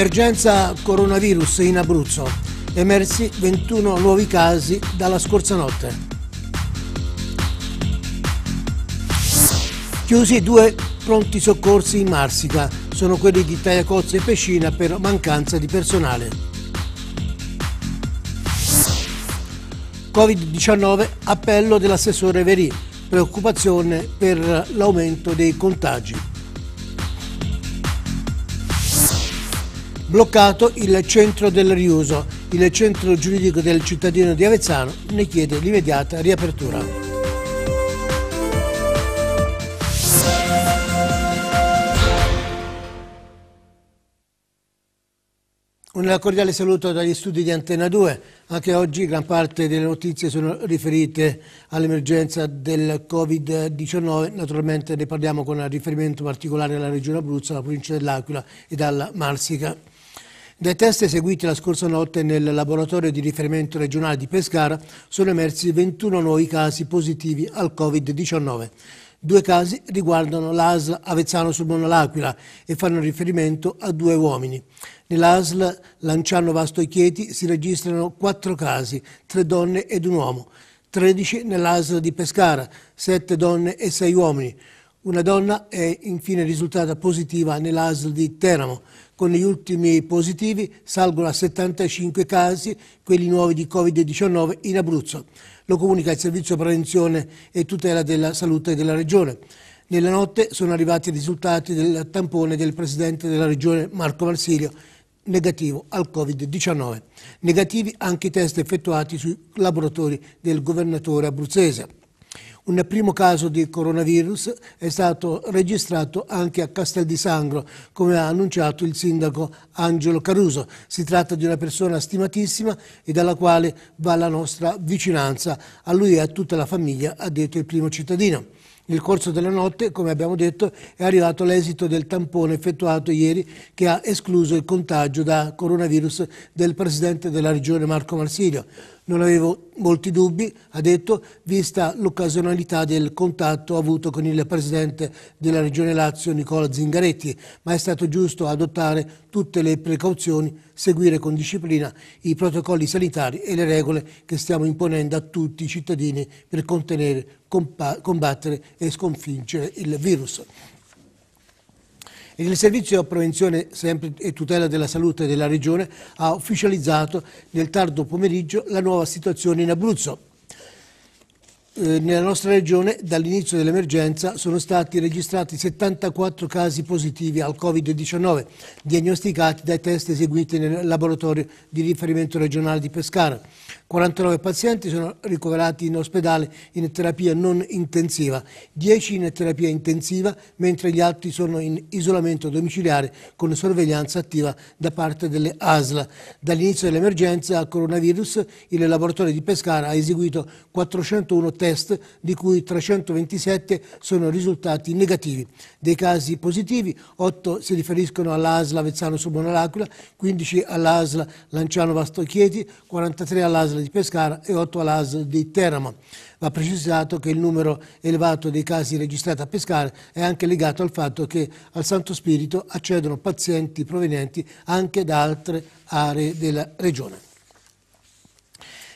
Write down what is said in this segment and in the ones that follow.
Emergenza coronavirus in Abruzzo. Emersi 21 nuovi casi dalla scorsa notte. Chiusi due pronti soccorsi in Marsica. Sono quelli di Tagliacozze e Pescina per mancanza di personale. Covid-19, appello dell'assessore Verì. Preoccupazione per l'aumento dei contagi. bloccato il centro del riuso. Il centro giuridico del cittadino di Avezzano ne chiede l'immediata riapertura. Un cordiale saluto dagli studi di Antena 2. Anche oggi gran parte delle notizie sono riferite all'emergenza del Covid-19. Naturalmente ne parliamo con riferimento particolare alla Regione Abruzzo, alla provincia dell'Aquila e alla Marsica. Dai test eseguiti la scorsa notte nel laboratorio di riferimento regionale di Pescara sono emersi 21 nuovi casi positivi al Covid-19. Due casi riguardano l'ASL Avezzano sul Monol'Aquila e fanno riferimento a due uomini. Nell'ASL Lanciano Vasto Chieti si registrano quattro casi, tre donne ed un uomo. 13 nell'ASL di Pescara, sette donne e sei uomini. Una donna è infine risultata positiva nell'ASL di Teramo. Con gli ultimi positivi salgono a 75 casi quelli nuovi di Covid-19 in Abruzzo. Lo comunica il Servizio Prevenzione e Tutela della Salute della Regione. Nella notte sono arrivati i risultati del tampone del Presidente della Regione Marco Marsilio negativo al Covid-19. Negativi anche i test effettuati sui laboratori del governatore abruzzese. Un primo caso di coronavirus è stato registrato anche a Castel di Sangro, come ha annunciato il sindaco Angelo Caruso. Si tratta di una persona stimatissima e dalla quale va la nostra vicinanza. A lui e a tutta la famiglia, ha detto il primo cittadino nel corso della notte, come abbiamo detto, è arrivato l'esito del tampone effettuato ieri che ha escluso il contagio da coronavirus del Presidente della Regione Marco Marsilio. Non avevo molti dubbi, ha detto, vista l'occasionalità del contatto avuto con il Presidente della Regione Lazio Nicola Zingaretti, ma è stato giusto adottare tutte le precauzioni, seguire con disciplina i protocolli sanitari e le regole che stiamo imponendo a tutti i cittadini per contenere combattere e sconfiggere il virus. Il Servizio di Prevenzione e Tutela della Salute della Regione ha ufficializzato nel tardo pomeriggio la nuova situazione in Abruzzo. Eh, nella nostra regione dall'inizio dell'emergenza sono stati registrati 74 casi positivi al Covid-19 diagnosticati dai test eseguiti nel laboratorio di riferimento regionale di Pescara. 49 pazienti sono ricoverati in ospedale in terapia non intensiva, 10 in terapia intensiva, mentre gli altri sono in isolamento domiciliare con sorveglianza attiva da parte delle ASL. Dall'inizio dell'emergenza al coronavirus il laboratorio di Pescara ha eseguito 401 test test, di cui 327 sono risultati negativi. Dei casi positivi, 8 si riferiscono all'ASLA Avezzano Subona L'Aquila, 15 all'ASLA Lanciano Vastochieti, 43 all'ASLA di Pescara e 8 all'ASLA di Teramo. Va precisato che il numero elevato dei casi registrati a Pescara è anche legato al fatto che al Santo Spirito accedono pazienti provenienti anche da altre aree della regione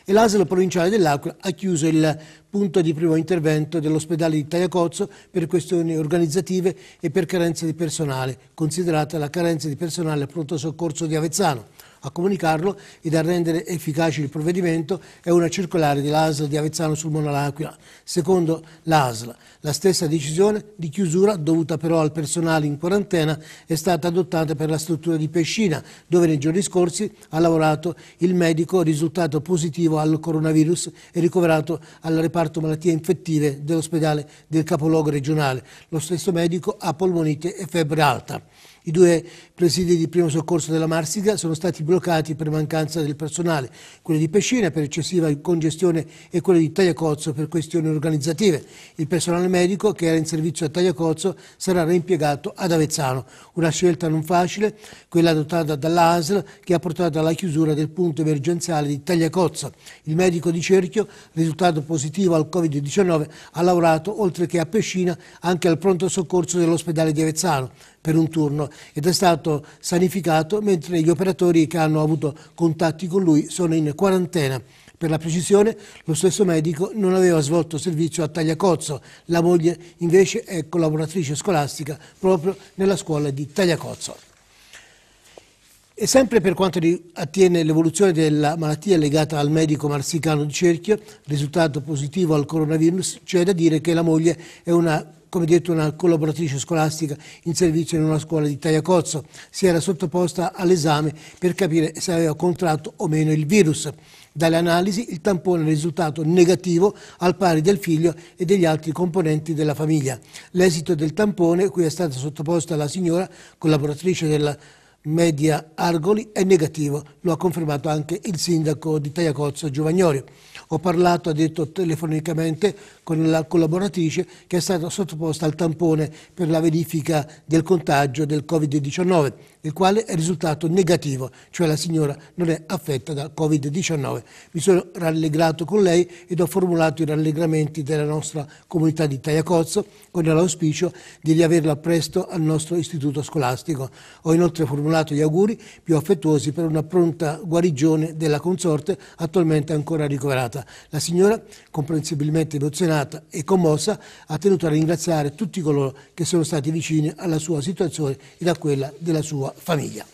e l'ASL provinciale dell'Aquila ha chiuso il punto di primo intervento dell'ospedale di Tagliacozzo per questioni organizzative e per carenza di personale, considerata la carenza di personale al pronto soccorso di Avezzano a comunicarlo ed a rendere efficace il provvedimento è una circolare dell'ASL di Avezzano sul Mono L'Aquila. secondo l'ASL. La stessa decisione di chiusura, dovuta però al personale in quarantena, è stata adottata per la struttura di Pescina, dove nei giorni scorsi ha lavorato il medico risultato positivo al coronavirus e ricoverato al reparto malattie infettive dell'ospedale del capoluogo regionale. Lo stesso medico ha polmonite e febbre alta. I due presidi di primo soccorso della Marsica sono stati bloccati per mancanza del personale, quello di Pescina per eccessiva congestione e quello di Tagliacozzo per questioni organizzative. Il personale medico che era in servizio a Tagliacozzo sarà reimpiegato ad Avezzano. Una scelta non facile, quella adottata dall'ASL che ha portato alla chiusura del punto emergenziale di Tagliacozzo. Il medico di Cerchio, risultato positivo al Covid-19, ha lavorato oltre che a Pescina anche al pronto soccorso dell'ospedale di Avezzano per un turno ed è stato sanificato, mentre gli operatori che hanno avuto contatti con lui sono in quarantena. Per la precisione, lo stesso medico non aveva svolto servizio a Tagliacozzo, la moglie invece è collaboratrice scolastica proprio nella scuola di Tagliacozzo. E sempre per quanto attiene l'evoluzione della malattia legata al medico marsicano di Cerchio, risultato positivo al coronavirus, c'è da dire che la moglie è una come detto una collaboratrice scolastica in servizio in una scuola di Tagliacozzo, si era sottoposta all'esame per capire se aveva contratto o meno il virus. Dalle analisi il tampone è risultato negativo al pari del figlio e degli altri componenti della famiglia. L'esito del tampone, cui è stata sottoposta la signora, collaboratrice della media Argoli è negativo, lo ha confermato anche il sindaco di Tagliacozzo Giovagnori. Ho parlato, ha detto telefonicamente, con la collaboratrice che è stata sottoposta al tampone per la verifica del contagio del Covid-19 il quale è risultato negativo, cioè la signora non è affetta da Covid-19. Mi sono rallegrato con lei ed ho formulato i rallegramenti della nostra comunità di Tajacozzo con l'auspicio di riaverla presto al nostro istituto scolastico. Ho inoltre formulato gli auguri più affettuosi per una pronta guarigione della consorte attualmente ancora ricoverata. La signora, comprensibilmente emozionata e commossa, ha tenuto a ringraziare tutti coloro che sono stati vicini alla sua situazione ed a quella della sua famiglia.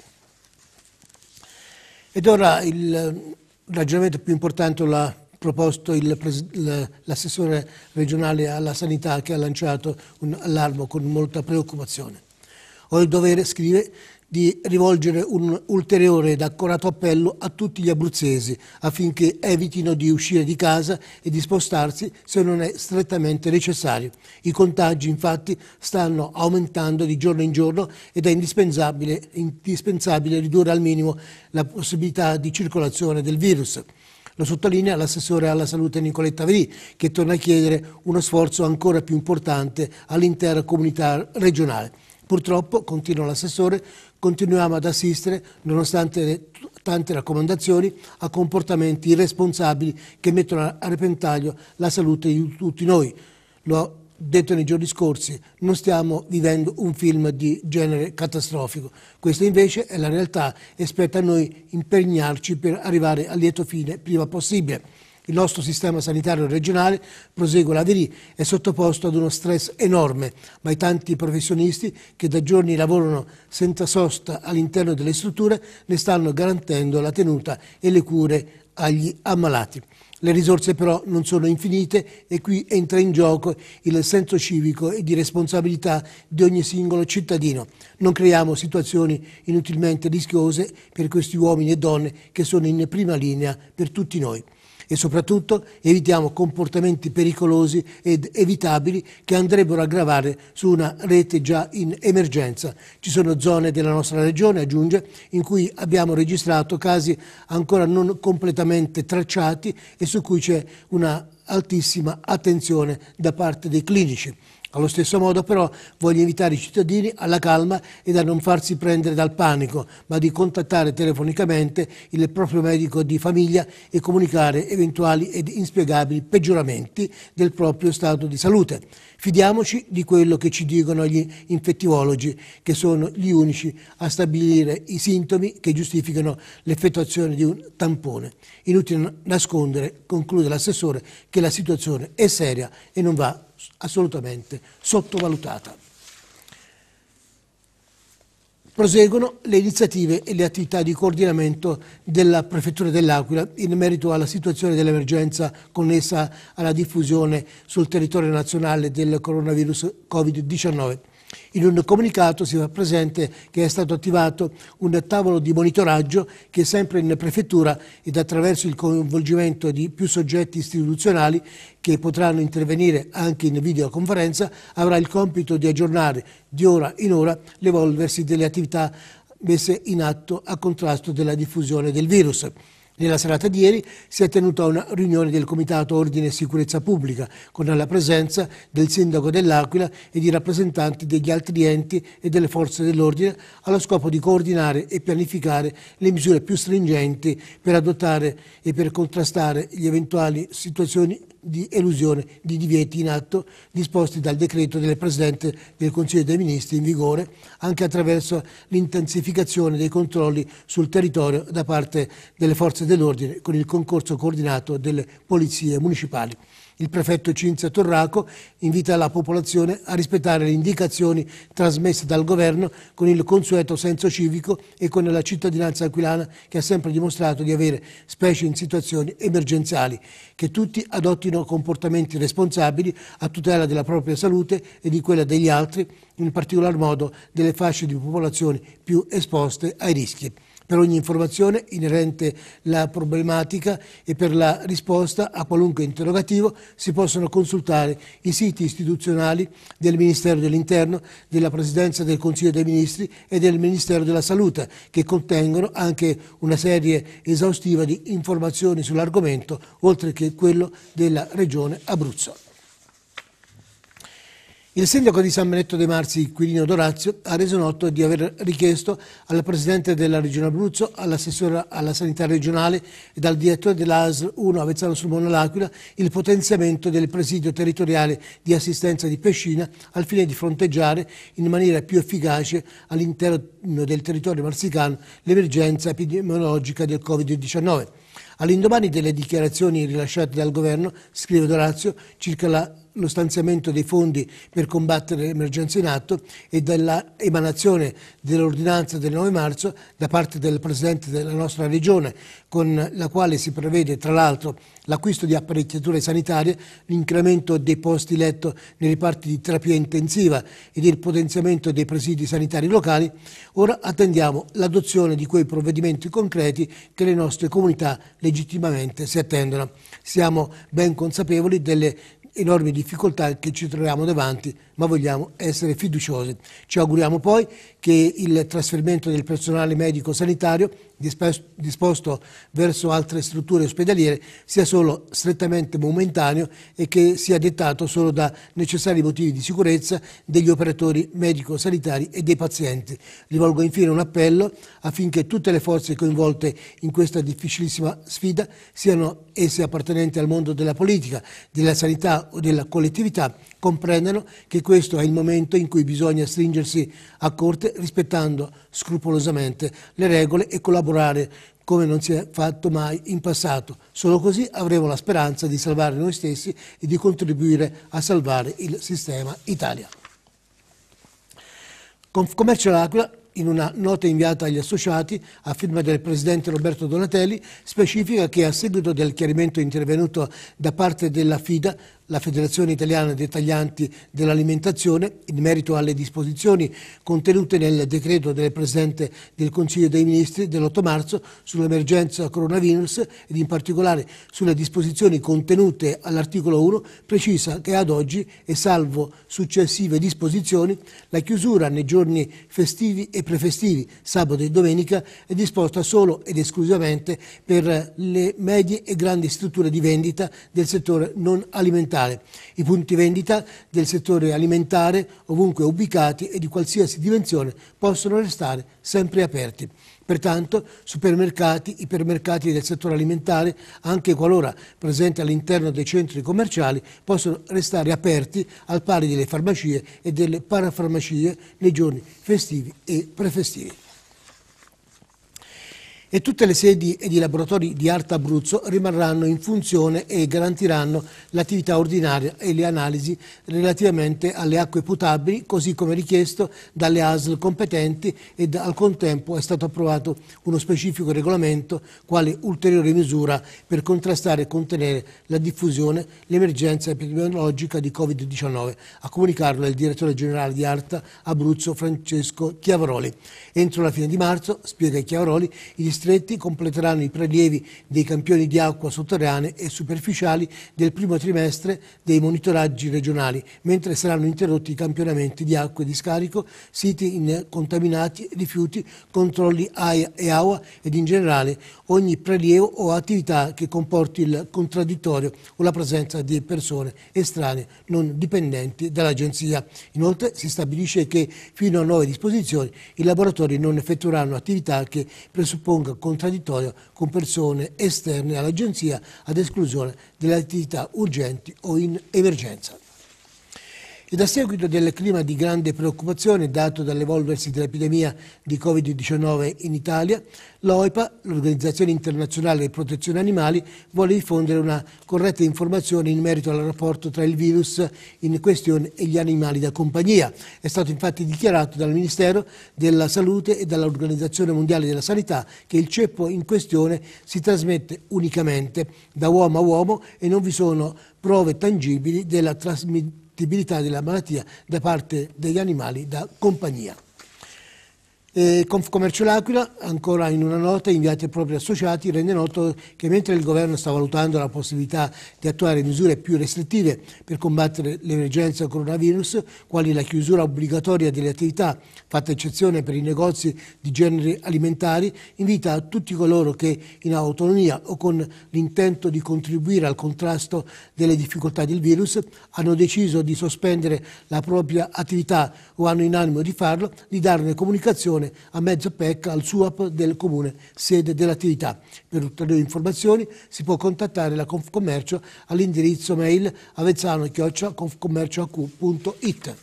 Ed ora il ehm, ragionamento più importante l'ha proposto il, l'assessore regionale alla sanità che ha lanciato un allarmo con molta preoccupazione. Ho il dovere, scrive, di rivolgere un ulteriore ed accorato appello a tutti gli abruzzesi affinché evitino di uscire di casa e di spostarsi se non è strettamente necessario. I contagi infatti stanno aumentando di giorno in giorno ed è indispensabile, indispensabile ridurre al minimo la possibilità di circolazione del virus. Lo sottolinea l'assessore alla salute Nicoletta Verì, che torna a chiedere uno sforzo ancora più importante all'intera comunità regionale. Purtroppo, continua l'assessore, continuiamo ad assistere, nonostante le tante raccomandazioni, a comportamenti irresponsabili che mettono a repentaglio la salute di tutti noi. Lo detto nei giorni scorsi, non stiamo vivendo un film di genere catastrofico. Questa invece è la realtà e spetta a noi impegnarci per arrivare a lieto fine prima possibile. Il nostro sistema sanitario regionale, prosegue la Derì, è sottoposto ad uno stress enorme, ma i tanti professionisti che da giorni lavorano senza sosta all'interno delle strutture ne stanno garantendo la tenuta e le cure agli ammalati. Le risorse però non sono infinite e qui entra in gioco il senso civico e di responsabilità di ogni singolo cittadino. Non creiamo situazioni inutilmente rischiose per questi uomini e donne che sono in prima linea per tutti noi e soprattutto evitiamo comportamenti pericolosi ed evitabili che andrebbero a gravare su una rete già in emergenza. Ci sono zone della nostra regione, aggiunge, in cui abbiamo registrato casi ancora non completamente tracciati e su cui c'è una altissima attenzione da parte dei clinici. Allo stesso modo però voglio invitare i cittadini alla calma e a non farsi prendere dal panico, ma di contattare telefonicamente il proprio medico di famiglia e comunicare eventuali ed inspiegabili peggioramenti del proprio stato di salute. Fidiamoci di quello che ci dicono gli infettivologi, che sono gli unici a stabilire i sintomi che giustificano l'effettuazione di un tampone. Inutile nascondere, conclude l'assessore, che la situazione è seria e non va assolutamente sottovalutata. Proseguono le iniziative e le attività di coordinamento della Prefettura dell'Aquila in merito alla situazione dell'emergenza connessa alla diffusione sul territorio nazionale del coronavirus Covid-19. In un comunicato si fa presente che è stato attivato un tavolo di monitoraggio che sempre in prefettura ed attraverso il coinvolgimento di più soggetti istituzionali che potranno intervenire anche in videoconferenza avrà il compito di aggiornare di ora in ora l'evolversi delle attività messe in atto a contrasto della diffusione del virus. Nella serata di ieri si è tenuta una riunione del Comitato Ordine e Sicurezza Pubblica con la presenza del Sindaco dell'Aquila e di rappresentanti degli altri enti e delle forze dell'ordine allo scopo di coordinare e pianificare le misure più stringenti per adottare e per contrastare gli eventuali situazioni di elusione di divieti in atto disposti dal decreto del Presidente del Consiglio dei Ministri in vigore anche attraverso l'intensificazione dei controlli sul territorio da parte delle forze dell'ordine con il concorso coordinato delle polizie municipali. Il prefetto Cinzia Torraco invita la popolazione a rispettare le indicazioni trasmesse dal governo con il consueto senso civico e con la cittadinanza aquilana che ha sempre dimostrato di avere, specie in situazioni emergenziali, che tutti adottino comportamenti responsabili a tutela della propria salute e di quella degli altri, in particolar modo delle fasce di popolazione più esposte ai rischi per ogni informazione inerente la problematica e per la risposta a qualunque interrogativo si possono consultare i siti istituzionali del Ministero dell'Interno, della Presidenza del Consiglio dei Ministri e del Ministero della Salute che contengono anche una serie esaustiva di informazioni sull'argomento oltre che quello della Regione Abruzzo. Il sindaco di San Benetto dei Marzi, Quirino Dorazio, ha reso noto di aver richiesto al presidente della Regione Abruzzo, all'assessore alla sanità regionale e al direttore dell'ASL 1 Avezzano sul Mono L'Aquila il potenziamento del presidio territoriale di assistenza di Pescina al fine di fronteggiare in maniera più efficace all'interno del territorio marsicano l'emergenza epidemiologica del Covid-19. All'indomani delle dichiarazioni rilasciate dal governo, scrive Dorazio, circa la lo stanziamento dei fondi per combattere l'emergenza in atto e dall'emanazione dell'ordinanza del 9 marzo da parte del Presidente della nostra Regione, con la quale si prevede tra l'altro l'acquisto di apparecchiature sanitarie, l'incremento dei posti letto nei reparti di terapia intensiva ed il potenziamento dei presidi sanitari locali, ora attendiamo l'adozione di quei provvedimenti concreti che le nostre comunità legittimamente si attendono. Siamo ben consapevoli delle enormi difficoltà che ci troviamo davanti ma vogliamo essere fiduciosi. Ci auguriamo poi che il trasferimento del personale medico sanitario disposto verso altre strutture ospedaliere sia solo strettamente momentaneo e che sia dettato solo da necessari motivi di sicurezza degli operatori medico-sanitari e dei pazienti. Rivolgo infine un appello affinché tutte le forze coinvolte in questa difficilissima sfida siano esse appartenenti al mondo della politica, della sanità o della collettività, comprendano che questo è il momento in cui bisogna stringersi a corte rispettando scrupolosamente le regole e collaborare come non si è fatto mai in passato. Solo così avremo la speranza di salvare noi stessi e di contribuire a salvare il sistema Italia. Commercio L'Aquila in una nota inviata agli associati a firma del presidente Roberto Donatelli, specifica che a seguito del chiarimento intervenuto da parte della FIDA la Federazione Italiana dei Taglianti dell'Alimentazione in merito alle disposizioni contenute nel decreto del Presidente del Consiglio dei Ministri dell'8 marzo sull'emergenza coronavirus ed in particolare sulle disposizioni contenute all'articolo 1 precisa che ad oggi e salvo successive disposizioni la chiusura nei giorni festivi e prefestivi sabato e domenica è disposta solo ed esclusivamente per le medie e grandi strutture di vendita del settore non alimentare locale, i punti vendita del settore alimentare ovunque ubicati e di qualsiasi dimensione possono restare sempre aperti. Pertanto supermercati, ipermercati del settore alimentare, anche qualora presenti all'interno dei centri commerciali, possono restare aperti al pari delle farmacie e delle parafarmacie nei giorni festivi e prefestivi e tutte le sedi ed i laboratori di Arta Abruzzo rimarranno in funzione e garantiranno l'attività ordinaria e le analisi relativamente alle acque potabili, così come richiesto dalle ASL competenti ed al contempo è stato approvato uno specifico regolamento quale ulteriore misura per contrastare e contenere la diffusione, l'emergenza epidemiologica di Covid-19. A comunicarlo è il direttore generale di Arta Abruzzo Francesco Chiavaroli. Entro la fine di marzo, spiega Chiavaroli, gli distretti completeranno i prelievi dei campioni di acqua sotterranee e superficiali del primo trimestre dei monitoraggi regionali, mentre saranno interrotti i campionamenti di acque di scarico, siti contaminati, rifiuti, controlli AIA e AUA ed in generale ogni prelievo o attività che comporti il contraddittorio o la presenza di persone estranee non dipendenti dall'Agenzia. Inoltre si stabilisce che fino a nuove disposizioni i laboratori non effettueranno attività che presuppongano addirittura contraddittoria con persone esterne all'Agenzia ad esclusione delle attività urgenti o in emergenza. Ed a seguito del clima di grande preoccupazione dato dall'evolversi dell'epidemia di Covid-19 in Italia, l'OIPA, l'Organizzazione Internazionale di Protezione Animali, vuole diffondere una corretta informazione in merito al rapporto tra il virus in questione e gli animali da compagnia. È stato infatti dichiarato dal Ministero della Salute e dall'Organizzazione Mondiale della Sanità che il ceppo in questione si trasmette unicamente da uomo a uomo e non vi sono prove tangibili della trasmissione trasmettibilità della malattia da parte degli animali da compagnia. E Confcommercio L'Aquila, ancora in una nota inviata ai propri associati, rende noto che mentre il governo sta valutando la possibilità di attuare misure più restrittive per combattere l'emergenza coronavirus, quali la chiusura obbligatoria delle attività, fatta eccezione per i negozi di generi alimentari, invita tutti coloro che in autonomia o con l'intento di contribuire al contrasto delle difficoltà del virus hanno deciso di sospendere la propria attività o hanno in animo di farlo, di darne comunicazione stazione a PEC al SUAP del comune, sede dell'attività. Per ulteriori informazioni si può contattare la Confcommercio all'indirizzo mail avezzano-confcommercioaq.it.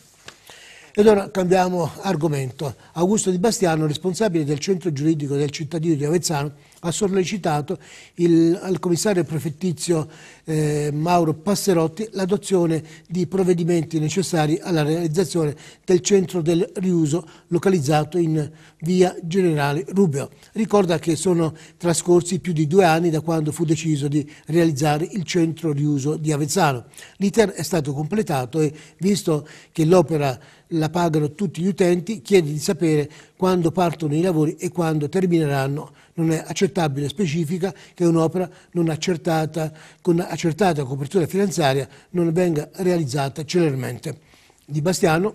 Ed ora cambiamo argomento. Augusto Di Bastiano, responsabile del centro giuridico del cittadino di Avezzano, ha sollecitato il, al commissario prefettizio eh, Mauro Passerotti l'adozione di provvedimenti necessari alla realizzazione del centro del riuso localizzato in via Generale Rubio. Ricorda che sono trascorsi più di due anni da quando fu deciso di realizzare il centro riuso di Avezzano. L'iter è stato completato e visto che l'opera la pagano tutti gli utenti, chiede di sapere quando partono i lavori e quando termineranno. Non è accettabile specifica che un'opera non accertata con accertamento accertata copertura finanziaria non venga realizzata celermente. Di Bastiano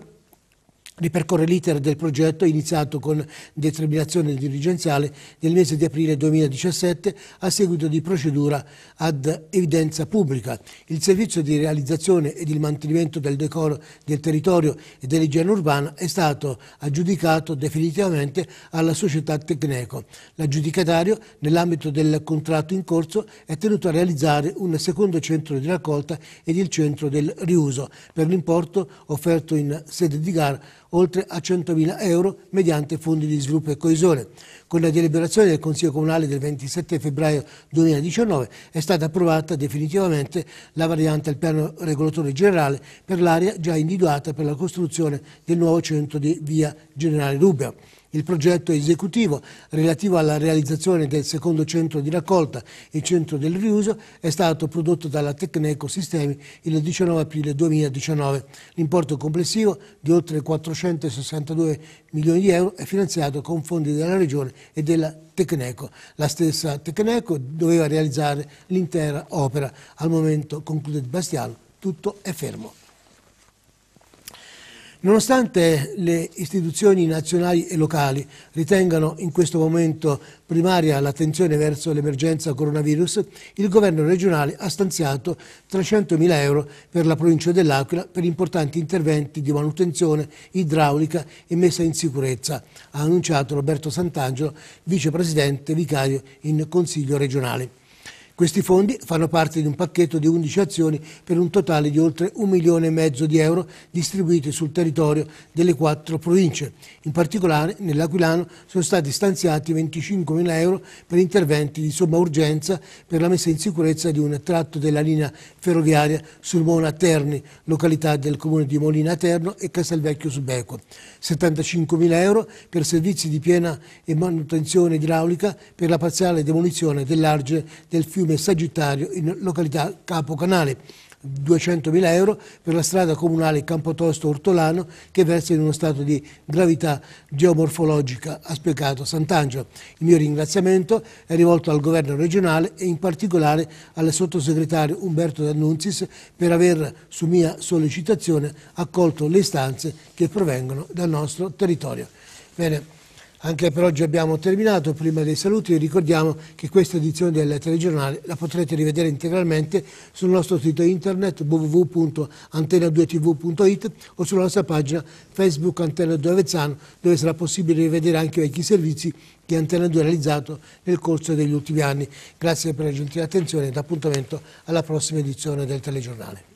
ripercorre l'iter del progetto iniziato con determinazione dirigenziale nel mese di aprile 2017 a seguito di procedura ad evidenza pubblica. Il servizio di realizzazione ed il mantenimento del decoro del territorio e dell'igiene urbana è stato aggiudicato definitivamente alla società Tecneco. L'aggiudicatario, nell'ambito del contratto in corso, è tenuto a realizzare un secondo centro di raccolta ed il centro del riuso per l'importo offerto in sede di gara oltre a 100.000 euro mediante fondi di sviluppo e coesione. Con la deliberazione del Consiglio Comunale del 27 febbraio 2019 è stata approvata definitivamente la variante al piano regolatore generale per l'area già individuata per la costruzione del nuovo centro di via Generale Rubbia. Il progetto esecutivo relativo alla realizzazione del secondo centro di raccolta e centro del riuso è stato prodotto dalla Tecneco Sistemi il 19 aprile 2019. L'importo complessivo di oltre 462 milioni di euro è finanziato con fondi della Regione e della Tecneco. La stessa Tecneco doveva realizzare l'intera opera. Al momento, conclude Bastiano, tutto è fermo. Nonostante le istituzioni nazionali e locali ritengano in questo momento primaria l'attenzione verso l'emergenza coronavirus, il governo regionale ha stanziato 300.000 euro per la provincia dell'Aquila per importanti interventi di manutenzione idraulica e messa in sicurezza, ha annunciato Roberto Sant'Angelo, vicepresidente vicario in Consiglio regionale. Questi fondi fanno parte di un pacchetto di 11 azioni per un totale di oltre un milione e mezzo di euro distribuiti sul territorio delle quattro province. In particolare nell'Aquilano sono stati stanziati 25 mila euro per interventi di somma urgenza per la messa in sicurezza di un tratto della linea ferroviaria sul Mona Terni, località del comune di Molina Terno e Castelvecchio Subeco. 75 mila euro per servizi di piena e manutenzione idraulica per la parziale demolizione dell'argine del fiume Fiume Sagittario in località Capo Canale. 200.000 euro per la strada comunale Campotosto Ortolano che versa in uno stato di gravità geomorfologica, ha spiegato Sant'Angelo. Il mio ringraziamento è rivolto al governo regionale e in particolare al sottosegretario Umberto D'Annunzis per aver, su mia sollecitazione, accolto le istanze che provengono dal nostro territorio. Bene. Anche per oggi abbiamo terminato, prima dei saluti vi ricordiamo che questa edizione del telegiornale la potrete rivedere integralmente sul nostro sito internet www.antena2tv.it o sulla nostra pagina Facebook Antena 2 Avezzano dove sarà possibile rivedere anche i vecchi servizi che Antena 2 ha realizzato nel corso degli ultimi anni. Grazie per la gentile attenzione ed appuntamento alla prossima edizione del telegiornale.